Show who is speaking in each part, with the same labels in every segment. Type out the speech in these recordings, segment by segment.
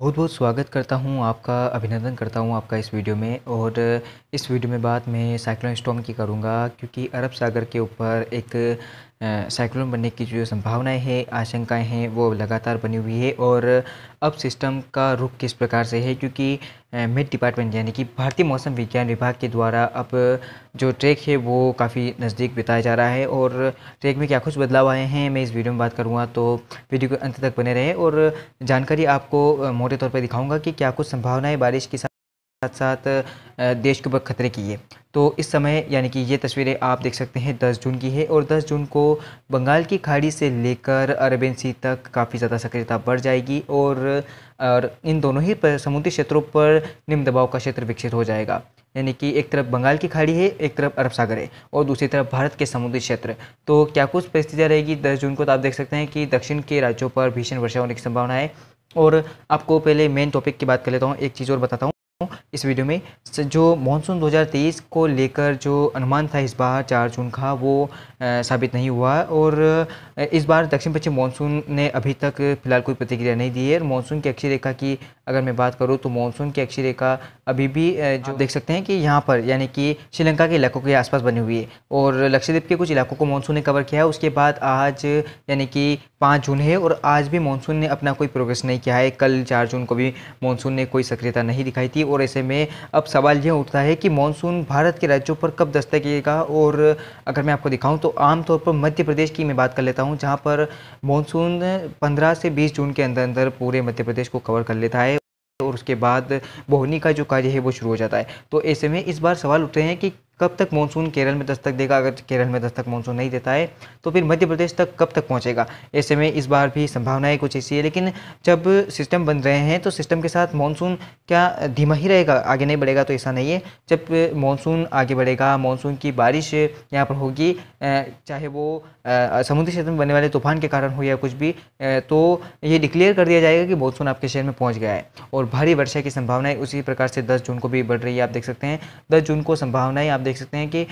Speaker 1: बहुत बहुत स्वागत करता हूं आपका अभिनंदन करता हूं आपका इस वीडियो में और इस वीडियो में बात मैं साइक्लोन स्टॉम की करूंगा क्योंकि अरब सागर के ऊपर एक साइक्लोन बनने की जो संभावनाएं हैं आशंकाएं हैं वो लगातार बनी हुई है और अब सिस्टम का रुख किस प्रकार से है क्योंकि मिड डिपार्टमेंट यानी कि भारतीय मौसम विज्ञान विभाग के द्वारा अब जो ट्रैक है वो काफ़ी नज़दीक बिताया जा रहा है और ट्रैक में क्या कुछ बदलाव आए हैं मैं इस वीडियो में बात करूँगा तो वीडियो के अंत तक बने रहें और जानकारी आपको मोटे तौर पर दिखाऊँगा कि क्या कुछ संभावनाएँ बारिश के साथ साथ देश के ऊपर खतरे की है तो इस समय यानी कि ये तस्वीरें आप देख सकते हैं 10 जून की है और 10 जून को बंगाल की खाड़ी से लेकर अरबियन सी तक काफ़ी ज़्यादा सक्रियता बढ़ जाएगी और और इन दोनों ही समुद्री क्षेत्रों पर निम्न दबाव का क्षेत्र विकसित हो जाएगा यानी कि एक तरफ बंगाल की खाड़ी है एक तरफ अरब सागर है और दूसरी तरफ भारत के समुद्री क्षेत्र तो क्या कुछ परिस्थितियाँ रहेगी दस जून को तो आप देख सकते हैं कि दक्षिण के राज्यों पर भीषण वर्षा होने की संभावना है और आपको पहले मेन टॉपिक की बात कर लेता हूँ एक चीज़ और बताता हूँ इस वीडियो में जो मानसून 2023 को लेकर जो अनुमान था इस बार चार जून का वो साबित नहीं हुआ और इस बार दक्षिण पश्चिम मानसून ने अभी तक फिलहाल कोई प्रतिक्रिया नहीं दी है और मानसून की अक्षी रेखा की अगर मैं बात करूँ तो मानसून की अक्षी रेखा अभी भी जो देख सकते हैं कि यहाँ पर यानी कि श्रीलंका के इलाकों के आसपास बनी हुई है और लक्षद्वीप के कुछ इलाकों को मानसून ने कवर किया है उसके बाद आज यानी कि पाँच जून है और आज भी मानसून ने अपना कोई प्रोग्रेस नहीं किया है कल चार जून को भी मानसून ने कोई सक्रियता नहीं दिखाई थी और ऐसे में अब सवाल यह उठता है कि मानसून भारत के राज्यों पर कब देगा और अगर मैं आपको दिखाऊं तो आमतौर पर मध्य प्रदेश की मैं बात कर लेता हूं जहां पर मानसून 15 से 20 जून के अंदर अंदर पूरे मध्य प्रदेश को कवर कर लेता है और उसके बाद बोहनी का जो कार्य है वो शुरू हो जाता है तो ऐसे में इस बार सवाल उठते हैं कि कब तक मानसून केरल में दस्तक देगा अगर केरल में दस्तक मानसून नहीं देता है तो फिर मध्य प्रदेश तक कब तक पहुंचेगा ऐसे में इस बार भी संभावनाएं कुछ ऐसी है लेकिन जब सिस्टम बन रहे हैं तो सिस्टम के साथ मानसून क्या धीमा ही रहेगा आगे नहीं बढ़ेगा तो ऐसा नहीं है जब मानसून आगे बढ़ेगा मानसून की बारिश यहाँ पर होगी चाहे वो समुद्री क्षेत्र में बनने वाले तूफान के कारण हो या कुछ भी तो ये डिक्लेयर कर दिया जाएगा कि मानसून आपके शहर में पहुँच गया है और भारी वर्षा की संभावनाएँ उसी प्रकार से दस जून को भी बढ़ रही है आप देख सकते हैं दस जून को संभावनाएँ आप देख सकते हैं कि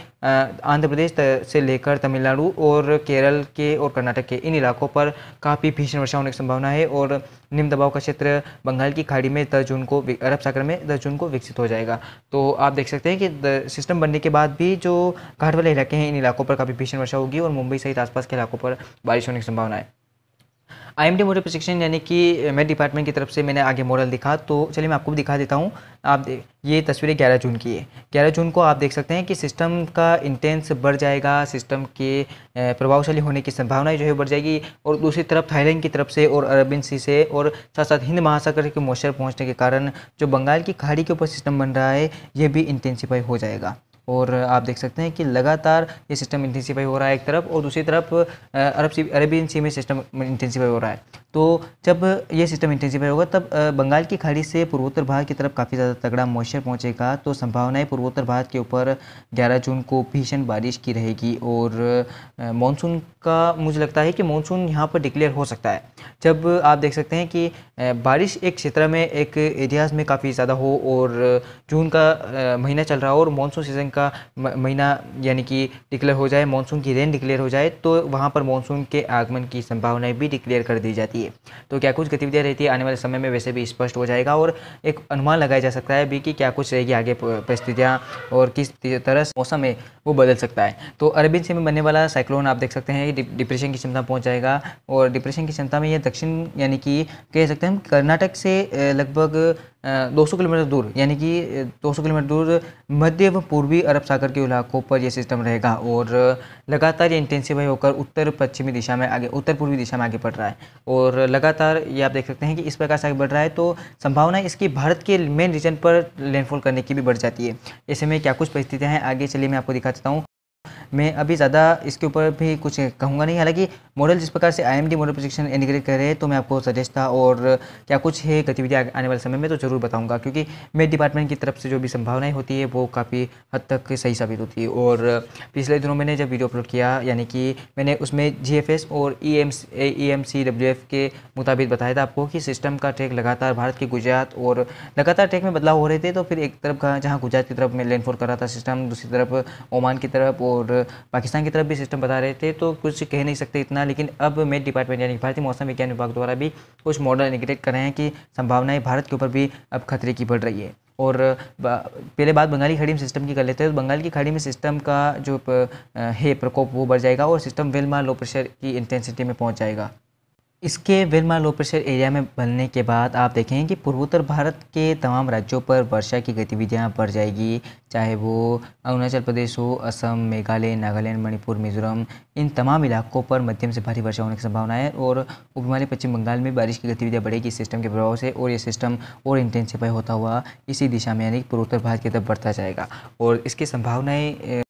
Speaker 1: आंध्र प्रदेश से लेकर तमिलनाडु और केरल के और कर्नाटक के इन इलाकों पर काफ़ी भीषण वर्षा होने की संभावना है और निम्न दबाव का क्षेत्र बंगाल की खाड़ी में दस जून को अरब सागर में दस जून को विकसित हो जाएगा तो आप देख सकते हैं कि सिस्टम बनने के बाद भी जो घाट वाले इलाके हैं इन इलाकों पर काफ़ी भीषण वर्षा होगी और मुंबई सहित आसपास के इलाकों पर बारिश होने की संभावना है आई एम डी मॉडल प्रशिक्षण यानी कि मैं डिपार्टमेंट की तरफ से मैंने आगे मॉडल दिखा तो चलिए मैं आपको भी दिखा देता हूँ आप ये तस्वीरें ग्यारह जून की है ग्यारह जून को आप देख सकते हैं कि सिस्टम का इंटेंस बढ़ जाएगा सिस्टम के प्रभावशाली होने की संभावनाएं जो है बढ़ जाएगी और दूसरी तरफ थाईलैंड की तरफ से और अरबिन सी से और साथ साथ हिंद महासागर के मॉइस्चर पहुँचने के कारण जो बंगाल की खाड़ी के ऊपर सिस्टम बन रहा है यह भी इंटेंसीफाई हो जाएगा और आप देख सकते हैं कि लगातार ये सिस्टम इंटेंसीफाई हो रहा है एक तरफ और दूसरी तरफ अरब सी अरेबियन सी में सिस्टम इंटेंसीफाई हो रहा है तो जब ये सिस्टम इंटेंसीफाई होगा तब बंगाल की खाड़ी से पूर्वोत्तर भारत की तरफ काफ़ी ज़्यादा तगड़ा मॉइस्चर पहुँचेगा तो संभावनाएँ पूर्वोत्तर भारत के ऊपर ग्यारह जून को भीषण बारिश की रहेगी और मानसून का मुझे लगता है कि मानसून यहाँ पर डिक्लेयर हो सकता है जब आप देख सकते हैं कि बारिश एक क्षेत्र में एक एरियाज़ में काफ़ी ज़्यादा हो और जून का महीना चल रहा हो और मानसून सीजन का महीना यानी कि डिक्लेयर हो जाए मानसून की रेन डिक्लेयर हो जाए तो वहाँ पर मानसून के आगमन की संभावनाएं भी डिक्लेयर कर दी जाती है तो क्या कुछ गतिविधियाँ रहती है आने वाले समय में वैसे भी स्पष्ट हो जाएगा और एक अनुमान लगाया जा सकता है भी कि क्या कुछ रहेगी आगे परिस्थितियाँ और किस तरह मौसम है वो बदल सकता है तो अरबिन से में बनने वाला साइक्लोन आप देख सकते हैं डिप्रेशन की क्षमता पहुँच जाएगा और डिप्रेशन की क्षमता में यह दक्षिण यानी कि कह सकते हैं कर्नाटक से लगभग 200 किलोमीटर दूर यानी कि 200 किलोमीटर दूर मध्य व पूर्वी अरब सागर के इलाकों पर यह सिस्टम रहेगा और लगातार ये इंटेंसिफाई होकर उत्तर पश्चिमी दिशा में आगे उत्तर पूर्वी दिशा में आगे बढ़ रहा है और लगातार ये आप देख सकते हैं कि इस प्रकार से आगे बढ़ रहा है तो संभावना इसकी भारत के मेन रीजन पर लैंडफॉल करने की भी बढ़ जाती है ऐसे में क्या कुछ परिस्थितियाँ हैं आगे चलिए मैं आपको दिखा देता हूँ मैं अभी ज़्यादा इसके ऊपर भी कुछ कहूँगा नहीं हालांकि मॉडल जिस प्रकार से I M D model projection integrate करे तो मैं आपको सजेस्ट था और क्या कुछ है गतिविधियाँ आने वाले समय में तो ज़रूर बताऊँगा क्योंकि मेरे डिपार्टमेंट की तरफ से जो भी संभावनाएँ होती है वो काफ़ी हद तक सही साबित होती है और पिछले दिनों मैंने जब वीडियो अपलोड किया यानी कि मैंने उसमें जी और E M E M C W F के मुताबिक बताया था आपको कि सिस्टम का ट्रैक लगातार भारत के गुजरात और लगातार ट्रैक में बदलाव हो रहे थे तो फिर एक तरफ जहाँ गुजरात की तरफ में लैंडफॉल कर रहा था सिस्टम दूसरी तरफ ओमान की तरफ और पाकिस्तान की तरफ भी सिस्टम बता रहे थे तो कुछ कह नहीं सकते इतना लेकिन अब मेट डिपार्टमेंट यानी भारतीय मौसम विज्ञान विभाग द्वारा भी कुछ मॉडल इंडिकेट कर रहे हैं कि संभावनाएं भारत के ऊपर भी अब खतरे की बढ़ रही है और पहले बात बंगाली खाड़ी में सिस्टम की कर लेते हैं तो बंगाल की खाड़ी में सिस्टम का जो है प्रकोप वो बढ़ जाएगा और सिस्टम वेलमा लो प्रेशर की इंटेंसिटी में पहुँच जाएगा इसके विरमा लो प्रेशर एरिया में बनने के बाद आप देखेंगे कि पूर्वोत्तर भारत के तमाम राज्यों पर वर्षा की गतिविधियां बढ़ जाएगी चाहे वो अरुणाचल प्रदेश हो असम मेघालय नागालैंड मणिपुर मिजोरम इन तमाम इलाकों पर मध्यम से भारी वर्षा होने की संभावना है और उपमाली पश्चिम बंगाल में बारिश की गतिविधियाँ बढ़ेगी इस सिस्टम के प्रभाव से और ये सिस्टम और इंटेंसिफाई होता हुआ इसी दिशा में यानी पूर्वोत्तर भारत की तरफ बढ़ता जाएगा और इसकी संभावनाएँ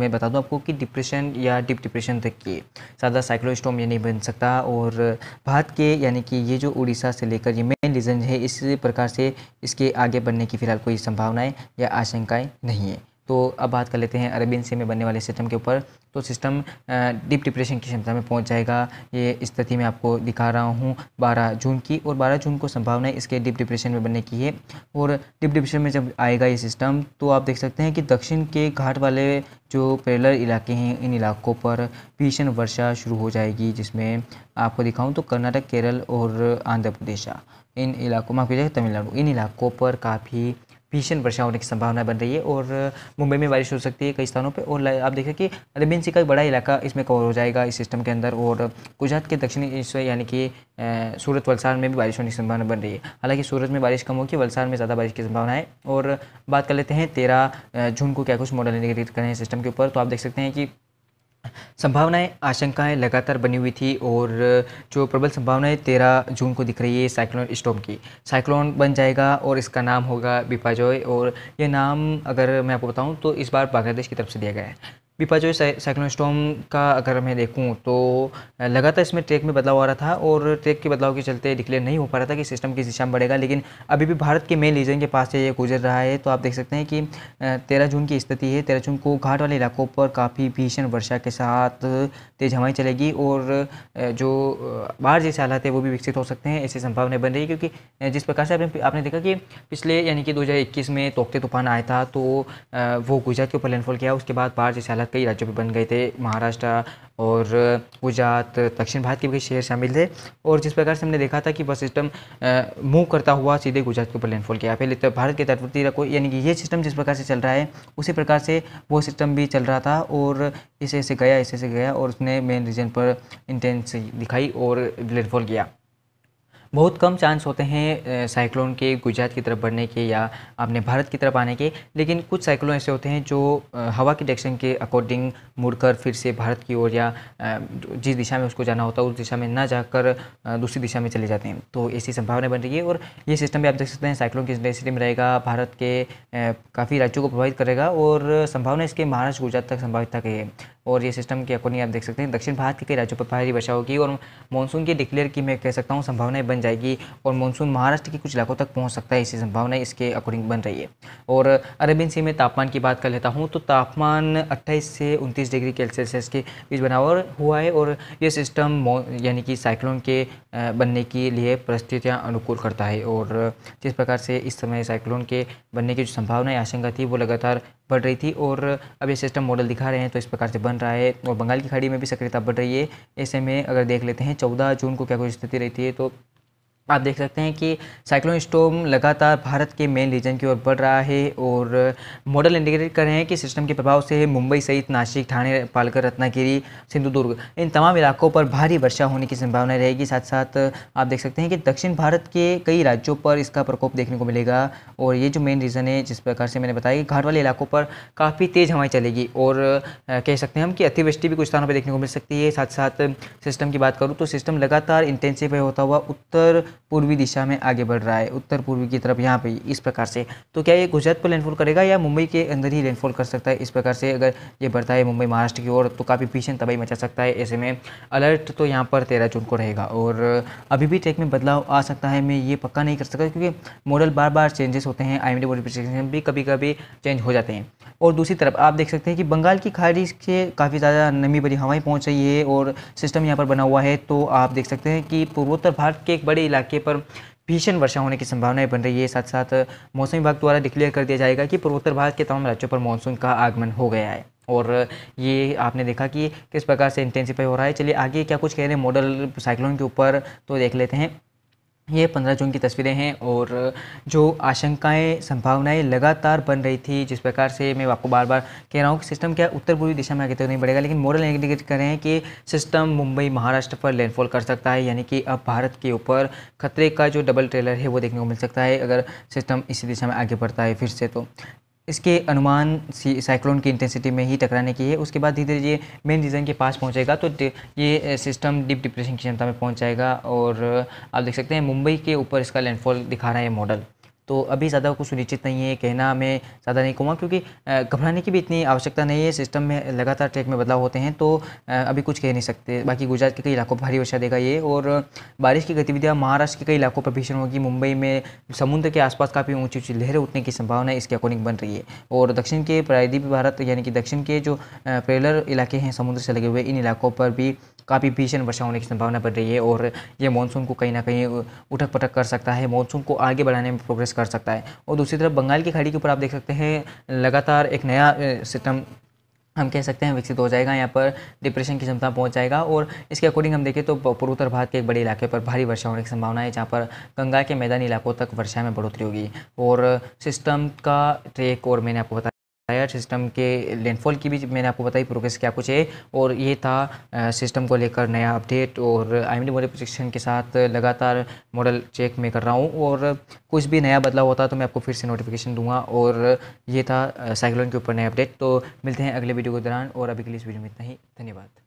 Speaker 1: मैं बता दूं आपको कि डिप्रेशन या डिप डिप्रेशन तक की ज़्यादा साइक्लोस्टोम ये नहीं बन सकता और भारत के यानी कि ये जो उड़ीसा से लेकर ये मेन रीज़न है इस प्रकार से इसके आगे बढ़ने की फ़िलहाल कोई संभावनाएँ या आशंकाएँ नहीं है तो अब बात कर लेते हैं अरेबियन सी में बनने वाले सिस्टम के ऊपर तो सिस्टम डीप डिप्रेशन की क्षमता में पहुंच जाएगा ये स्थिति मैं आपको दिखा रहा हूँ 12 जून की और 12 जून को संभावना इसके डीप डिप्रेशन में बनने की है और डीप डिप्रेशन में जब आएगा ये सिस्टम तो आप देख सकते हैं कि दक्षिण के घाट वाले जो पेरलर इलाके हैं इन इलाकों पर भीषण वर्षा शुरू हो जाएगी जिसमें आपको दिखाऊँ तो कर्नाटक केरल और आंध्र प्रदेश इन इलाकों में आप तमिलनाडु इन इलाकों पर काफ़ी भीषण वर्षा होने की संभावना बन रही है और मुंबई में बारिश हो सकती है कई स्थानों पर और आप देखें कि अरबिन सी का एक बड़ा इलाका इसमें कवर हो जाएगा इस सिस्टम के अंदर और गुजरात के दक्षिणी हिस्से यानी कि सूरत वलसार में भी बारिश होने की संभावना बन रही है हालांकि सूरत में बारिश कम होगी वलसार में ज़्यादा बारिश की संभावना है और बात कर लेते हैं तेरह जून को क्या कुछ मॉडल इंडिकेट करें सिस्टम के ऊपर तो आप देख सकते हैं कि संभावनाएं आशंकाएं लगातार बनी हुई थी और जो प्रबल संभावनाएं तेरह जून को दिख रही है साइक्लोन स्टॉम की साइक्लोन बन जाएगा और इसका नाम होगा बिपाजॉय और ये नाम अगर मैं आपको बताऊं तो इस बार बांग्लादेश की तरफ से दिया गया है जो साइक्लोन स्टॉम का अगर मैं देखूं तो लगातार इसमें ट्रैक में बदलाव आ रहा था और ट्रैक के बदलाव के चलते डिक्लेयर नहीं हो पा रहा था कि सिस्टम किस दिशा में बढ़ेगा लेकिन अभी भी भारत के मेन रीजन के पास से ये गुजर रहा है तो आप देख सकते हैं कि तेरह जून की स्थिति है तेरह जून को घाट वाले इलाकों पर काफ़ी भीषण वर्षा के साथ तेज हवाएँ चलेगी और जो बाढ़ जैसे हालात है वो भी विकसित हो सकते हैं ऐसी संभावनाएं बन रही है क्योंकि जिस प्रकार से आपने आपने देखा कि पिछले यानी कि दो में तोकते तूफान आया था तो वो गुजरात के ऊपर लैंडफॉल किया उसके बाद बाढ़ जैसे हालात कई राज्यों पर बन गए थे महाराष्ट्र और गुजरात दक्षिण भारत के भी शहर शामिल थे और जिस प्रकार से हमने देखा था कि बस सिस्टम मूव करता हुआ सीधे गुजरात के ऊपर लैंडफॉल किया पहले तो भारत के तटवर्ती को यानी कि ये सिस्टम जिस प्रकार से चल रहा है उसी प्रकार से वो सिस्टम भी चल रहा था और इसे ऐसे गया इसे ऐसे गया और उसने मेन रीजन पर इंटेंस दिखाई और लैंडफॉल किया बहुत कम चांस होते हैं साइक्लोन के गुजरात की तरफ बढ़ने के या अपने भारत की तरफ आने के लेकिन कुछ साइक्लोन ऐसे होते हैं जो हवा की डायरेक्शन के अकॉर्डिंग मुड़कर फिर से भारत की ओर या जिस दिशा में उसको जाना होता है उस दिशा में ना जाकर दूसरी दिशा में चले जाते हैं तो ऐसी संभावना बन रही है और ये सिस्टम भी आप देख सकते हैं साइक्लोन की इंटेंसिटी में रहेगा भारत के काफ़ी राज्यों को प्रभावित करेगा और संभावना इसके महाराष्ट्र गुजरात तक संभावित तक है और ये सिस्टम के अकॉर्डिंग आप देख सकते हैं दक्षिण भारत के कई राज्यों पर भारी वर्षा होगी और मानसून की डिक्लेयर की मैं कह सकता हूँ संभावनाएं बन जाएगी और मानसून महाराष्ट्र के कुछ इलाकों तक पहुँच सकता है इसी संभावना इसके अकॉर्डिंग बन रही है और अरबिन सी में तापमान की बात कर लेता हूँ तो तापमान अट्ठाईस से उनतीस डिग्री सेल्सियस के बीच बना हुआ है और ये सिस्टम यानी कि साइक्लोन के बनने के लिए परिस्थितियाँ अनुकूल करता है और जिस प्रकार से इस समय साइक्लोन के बनने की जो संभावनाएँ आशंका थी वो लगातार बढ़ रही थी और अब ये सिस्टम मॉडल दिखा रहे हैं तो इस प्रकार से बन रहा है और बंगाल की खाड़ी में भी सक्रियता बढ़ रही है ऐसे में अगर देख लेते हैं चौदह जून को क्या कोई स्थिति रहती है तो आप देख सकते हैं कि साइक्लोन स्टोम लगातार भारत के मेन रीजन की ओर बढ़ रहा है और मॉडल इंडिकेट कर रहे हैं कि सिस्टम के प्रभाव से मुंबई सहित नासिक ठाणे पालकर रत्नागिरी सिंधुदुर्ग इन तमाम इलाकों पर भारी वर्षा होने की संभावना रहेगी साथ साथ आप देख सकते हैं कि दक्षिण भारत के कई राज्यों पर इसका प्रकोप देखने को मिलेगा और ये जो मेन रीज़न है जिस प्रकार से मैंने बताया कि घाट वाले इलाकों पर काफ़ी तेज़ हवाएँ चलेगी और कह सकते हैं हम कि अतिवृष्टि भी कुछ स्थानों पर देखने को मिल सकती है साथ साथ सिस्टम की बात करूँ तो सिस्टम लगातार इंटेंसिव होता हुआ उत्तर पूर्वी दिशा में आगे बढ़ रहा है उत्तर पूर्वी की तरफ यहाँ पे इस प्रकार से तो क्या ये गुजरात पर लैंडफॉल करेगा या मुंबई के अंदर ही लैंडफॉल कर सकता है इस प्रकार से अगर ये बढ़ता है मुंबई महाराष्ट्र की ओर तो काफ़ी भीषण तबाही मचा सकता है ऐसे में अलर्ट तो यहाँ पर तेरह जून को रहेगा और अभी भी ट्रैक में बदलाव आ सकता है मैं ये पक्का नहीं कर सकता क्योंकि मॉडल बार बार चेंजेस होते हैं आई एम मॉडिफिकेशन भी कभी कभी चेंज हो जाते हैं और दूसरी तरफ आप देख सकते हैं कि बंगाल की खाड़ी से काफ़ी ज़्यादा नमी भरी हवाएं पहुंच रही है और सिस्टम यहाँ पर बना हुआ है तो आप देख सकते हैं कि पूर्वोत्तर भारत के एक बड़े इलाके इलाके पर भीषण वर्षा होने की संभावनाएं बन रही है साथ साथ मौसम विभाग द्वारा डिक्लेयर कर दिया जाएगा कि पूर्वोत्तर भारत के तमाम राज्यों पर मानसून का आगमन हो गया है और ये आपने देखा कि किस प्रकार से इंटेंसिफाई हो रहा है चलिए आगे क्या कुछ कह रहे हैं मॉडल साइक्लोन के ऊपर तो देख लेते हैं ये पंद्रह जून की तस्वीरें हैं और जो आशंकाएं संभावनाएं लगातार बन रही थी जिस प्रकार से मैं आपको बार बार कह रहा हूँ कि सिस्टम क्या उत्तर पूर्वी दिशा में आगे तक नहीं बढ़ेगा लेकिन मॉडल इंडिकेट कर रहे हैं कि सिस्टम मुंबई महाराष्ट्र पर लैंडफॉल कर सकता है यानी कि अब भारत के ऊपर खतरे का जो डबल ट्रेलर है वो देखने को मिल सकता है अगर सिस्टम इसी दिशा में आगे बढ़ता है फिर से तो इसके अनुमान साइक्लोन की इंटेंसिटी में ही टकराने की है उसके बाद धीरे धीरे ये मेन रीजन के पास पहुंचेगा तो ये सिस्टम डीप डिप्रेशन की क्षमता में पहुंच जाएगा और आप देख सकते हैं मुंबई के ऊपर इसका लैंडफॉल दिखा रहा है मॉडल तो अभी ज़्यादा कुछ सुनिश्चित नहीं है कहना मैं ज़्यादा नहीं कहूँगा क्योंकि घबराने की भी इतनी आवश्यकता नहीं है सिस्टम में लगातार ट्रैक में बदलाव होते हैं तो अभी कुछ कह नहीं सकते बाकी गुजरात के कई इलाकों पर भारी वर्षा देगा ये और बारिश की गतिविधियाँ महाराष्ट्र के कई इलाकों पर भीषण होगी मुंबई में समुद्र के आसपास काफ़ी ऊँची ऊँची लहरें उठने की संभावना इसके अकॉर्डिंग बन रही है और दक्षिण के प्रायद्वीप भारत यानी कि दक्षिण के जो प्रेलर इलाके हैं समुद्र से लगे हुए इन इलाकों पर भी काफ़ी भीषण वर्षा होने की संभावना बढ़ रही है और ये मानसून को कहीं ना कहीं उठक पटक कर सकता है मानसून को आगे बढ़ाने में प्रोग्रेस कर सकता है और दूसरी तरफ बंगाल की खाड़ी के ऊपर आप देख सकते हैं लगातार एक नया सिस्टम हम कह सकते हैं विकसित हो जाएगा यहाँ पर डिप्रेशन की क्षमता पहुँच जाएगा और इसके अकॉर्डिंग हम देखें तो पूर्वोत्तर भारत के एक बड़े इलाके पर भारी वर्षा होने की संभावना है जहाँ पर गंगा के मैदानी इलाकों तक वर्षा में बढ़ोतरी होगी और सिस्टम का ट्रेक और मैंने आपको बताया हायर सिस्टम के लैंडफॉल की भी मैंने आपको बताई प्रोग्रेस क्या कुछ है और ये था सिस्टम को लेकर नया अपडेट और आई मॉडल प्रोजेक्शन के साथ लगातार मॉडल चेक में कर रहा हूँ और कुछ भी नया बदलाव होता तो मैं आपको फिर से नोटिफिकेशन दूंगा और ये था साइक्लोन के ऊपर नया अपडेट तो मिलते हैं अगले वीडियो के दौरान और अभी के लिए इस वीडियो में इतना ही धन्यवाद